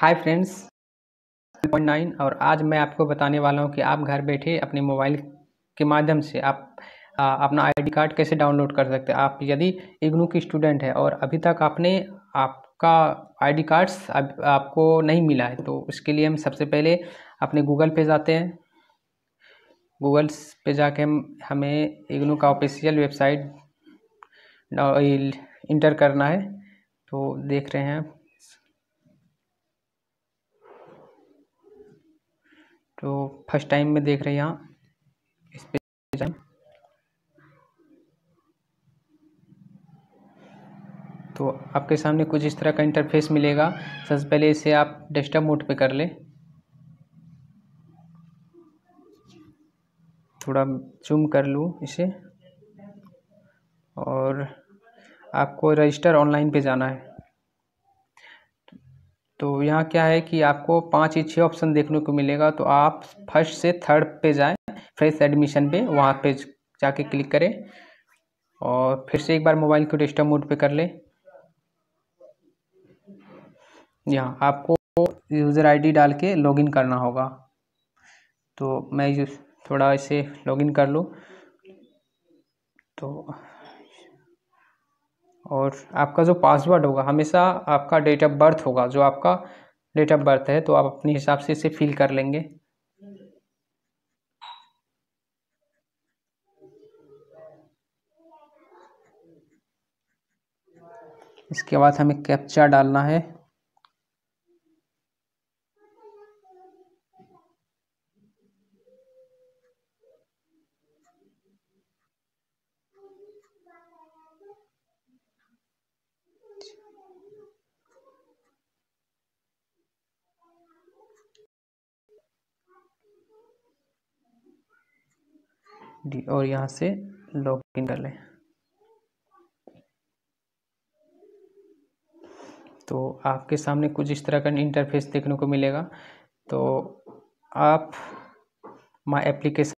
hi friends point nine और आज मैं आपको बताने वाला हूँ कि आप घर बैठे अपने मोबाइल के माध्यम से आप आ, अपना आईडी कार्ड कैसे डाउनलोड कर सकते हैं आप यदि इग्नू की स्टूडेंट है और अभी तक आपने आपका आईडी कार्ड्स अब आप, आपको नहीं मिला है तो उसके लिए हम सबसे पहले अपने गूगल पे जाते हैं गूगल पे जाके हम हमें इग्नू का ऑफिशियल वेबसाइट इंटर करना है तो देख रहे हैं तो फर्स्ट टाइम में देख रहे हैं यहाँ इस तो आपके सामने कुछ इस तरह का इंटरफेस मिलेगा सबसे पहले इसे आप डेस्कटॉप मोड पे कर लें थोड़ा जूम कर लूँ इसे और आपको रजिस्टर ऑनलाइन पे जाना है तो यहाँ क्या है कि आपको पाँच ही छः ऑप्शन देखने को मिलेगा तो आप फर्स्ट से थर्ड पे जाएं फ्रेश एडमिशन पे वहाँ पे जाके क्लिक करें और फिर से एक बार मोबाइल को डिस्टर्ब मोड पे कर लें यहाँ आपको यूज़र आईडी डाल के लॉगिन करना होगा तो मैं थोड़ा इसे लॉगिन कर लूँ तो और आपका जो पासवर्ड होगा हमेशा आपका डेट ऑफ बर्थ होगा जो आपका डेट ऑफ बर्थ है तो आप अपने हिसाब से इसे फिल कर लेंगे इसके बाद हमें कैप्चा डालना है डी और यहाँ से लॉग इन कर लें तो आपके सामने कुछ इस तरह का इंटरफेस देखने को मिलेगा तो आप माई एप्लीकेशन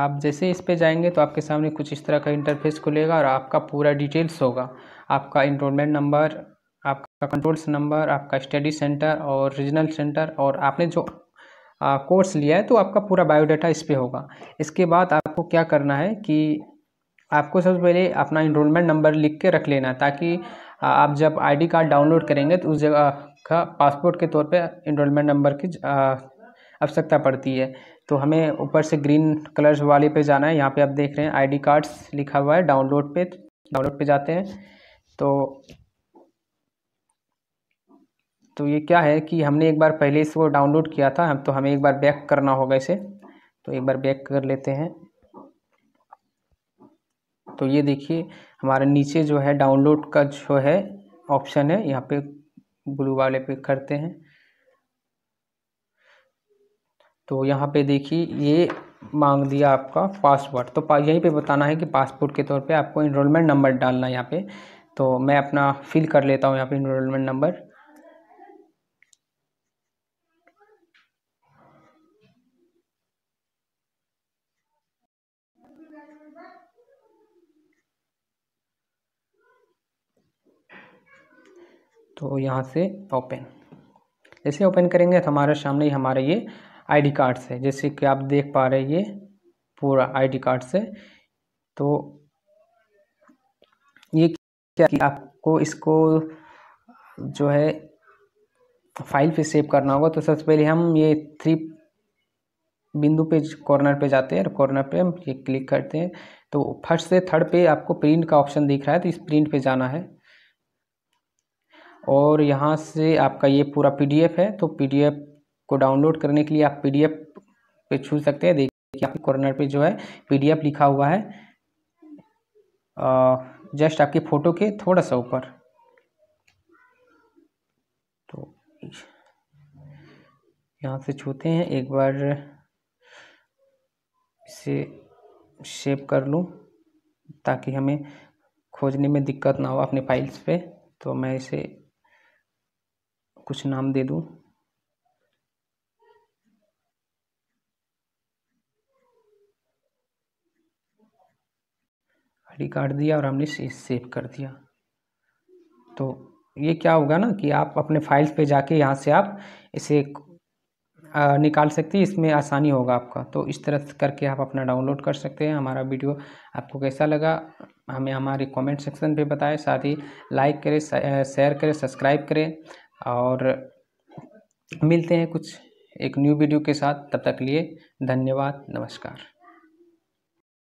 आप जैसे इस पे जाएंगे तो आपके सामने कुछ इस तरह का इंटरफेस खुलेगा और आपका पूरा डिटेल्स होगा आपका इनरोलमेंट नंबर आपका कंट्रोल्स नंबर आपका स्टडी सेंटर और रीजनल सेंटर और आपने जो कोर्स लिया है तो आपका पूरा बायोडाटा इस पर होगा इसके बाद आपको क्या करना है कि आपको सबसे पहले अपना इनरोलमेंट नंबर लिख के रख लेना ताकि आप जब आईडी कार्ड डाउनलोड करेंगे तो उस जगह का पासपोर्ट के तौर पे इनरोलमेंट नंबर की आवश्यकता पड़ती है तो हमें ऊपर से ग्रीन कलर्स वाले पे जाना है यहाँ पे आप देख रहे हैं आईडी कार्ड्स लिखा हुआ है डाउनलोड पे डाउनलोड पे जाते हैं तो तो ये क्या है कि हमने एक बार पहले इसको डाउनलोड किया था हम तो हमें एक बार बैक करना होगा इसे तो एक बार बैक कर लेते हैं तो ये देखिए हमारे नीचे जो है डाउनलोड का जो है ऑप्शन है यहाँ पे ब्लू वाले पे करते हैं तो यहाँ पे देखिए ये मांग दिया आपका पासवर्ड तो यहीं पे बताना है कि पासपोर्ट के तौर पे आपको इनरोलमेंट नंबर डालना है यहाँ पे तो मैं अपना फिल कर लेता हूँ यहाँ पे इनरोलमेंट नंबर तो यहाँ से ओपन जैसे ओपन करेंगे तो हमारे सामने ही हमारे ये आईडी कार्ड्स है जैसे कि आप देख पा रहे ये पूरा आईडी कार्ड से तो ये क्या कि आपको इसको जो है फाइल पे सेव करना होगा तो सबसे पहले हम ये थ्री बिंदु पे कॉर्नर पे जाते हैं और कॉर्नर पे हम ये क्लिक करते हैं तो फर्स्ट से थर्ड पे आपको प्रिंट का ऑप्शन दिख रहा है तो इस प्रिंट पे जाना है और यहाँ से आपका ये पूरा पी है तो पी को डाउनलोड करने के लिए आप पी पे छू सकते हैं देखिए आपके कॉर्नर पे जो है पी लिखा हुआ है जस्ट आपकी फ़ोटो के थोड़ा सा ऊपर तो यहाँ से छूते हैं एक बार इसे सेव कर लूँ ताकि हमें खोजने में दिक्कत ना हो अपने फाइल्स पे तो मैं इसे कुछ नाम दे दूँ आई कार्ड दिया और हमने सेव कर दिया तो ये क्या होगा ना कि आप अपने फाइल्स पे जाके यहाँ से आप इसे निकाल सकते हैं इसमें आसानी होगा आपका तो इस तरह करके आप अपना डाउनलोड कर सकते हैं हमारा वीडियो आपको कैसा लगा हमें हमारे कमेंट सेक्शन पे बताएं साथ ही लाइक करें शेयर करें सब्सक्राइब करें और मिलते हैं कुछ एक न्यू वीडियो के साथ तब तक लिए धन्यवाद नमस्कार